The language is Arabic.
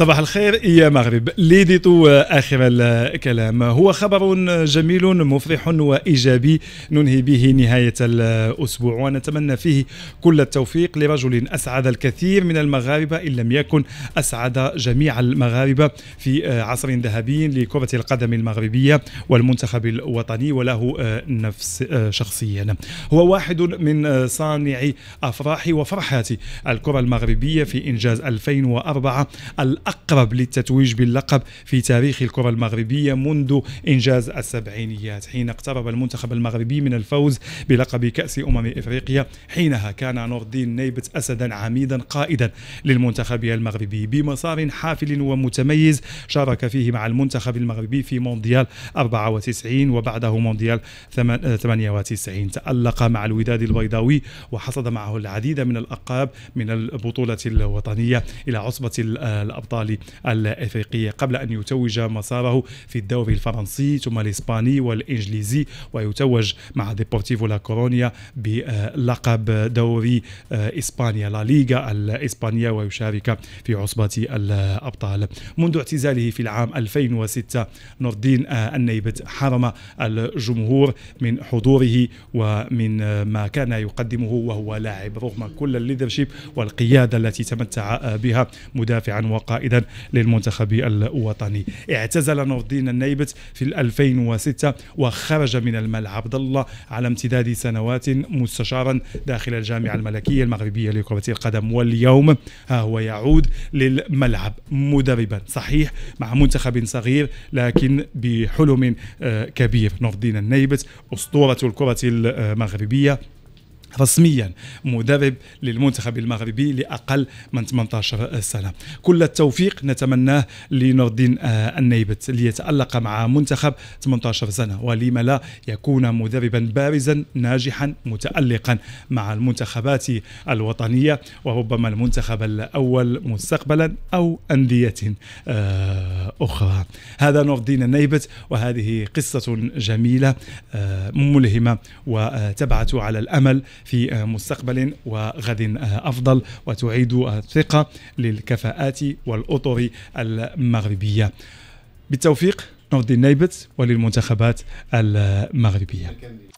صباح الخير يا مغرب ليديتو آخر الكلام هو خبر جميل مفرح وإيجابي ننهي به نهاية الأسبوع ونتمنى فيه كل التوفيق لرجل أسعد الكثير من المغاربة إن لم يكن أسعد جميع المغاربة في عصر ذهبي لكرة القدم المغربية والمنتخب الوطني وله نفس شخصيا هو واحد من صانعي أفراح وفرحات الكرة المغربية في إنجاز 2004 الأقرب للتتويج باللقب في تاريخ الكرة المغربية منذ إنجاز السبعينيات حين اقترب المنتخب المغربي من الفوز بلقب كأس أمم إفريقيا حينها كان نور الدين نيبت أسدا عميدا قائدا للمنتخب المغربي بمسار حافل ومتميز شارك فيه مع المنتخب المغربي في مونديال 94 وبعده مونديال 98 تألق مع الوداد البيضاوي وحصد معه العديد من الألقاب من البطولة الوطنية إلى عصبة الأبطال الأبطال الإفريقية قبل أن يتوج مساره في الدوري الفرنسي ثم الإسباني والإنجليزي ويتوج مع ديبورتيفو لا كورونيا بلقب دوري آه، إسبانيا لا ليغا الإسبانية ويشارك في عصبة الأبطال منذ اعتزاله في العام 2006 نور الدين النيبت حرم الجمهور من حضوره ومن آه، ما كان يقدمه وهو لاعب رغم كل الليدرشيب والقيادة التي تمتع آه، بها مدافعا وقائدا قائدا للمنتخب الوطني اعتزل نور الدين النيبت في 2006 وخرج من الملعب ظل على امتداد سنوات مستشارا داخل الجامعة الملكية المغربية لكرة القدم واليوم ها هو يعود للملعب مدربا صحيح مع منتخب صغير لكن بحلم آه، كبير نور الدين النيبت أسطورة الكرة المغربية رسميا مدرب للمنتخب المغربي لاقل من 18 سنه كل التوفيق نتمناه لنور الدين آه، النيبت ليتالق مع منتخب 18 سنه ولم لا يكون مدربا بارزا ناجحا متالقا مع المنتخبات الوطنيه وربما المنتخب الاول مستقبلا او انديه آه، اخرى هذا نور الدين النيبت وهذه قصه جميله آه، ملهمه وتبعث على الامل في آه، مستقبل وغد آه، أفضل وتعيد الثقة للكفاءات والأطر المغربية بالتوفيق نودي النيبت وللمنتخبات المغربية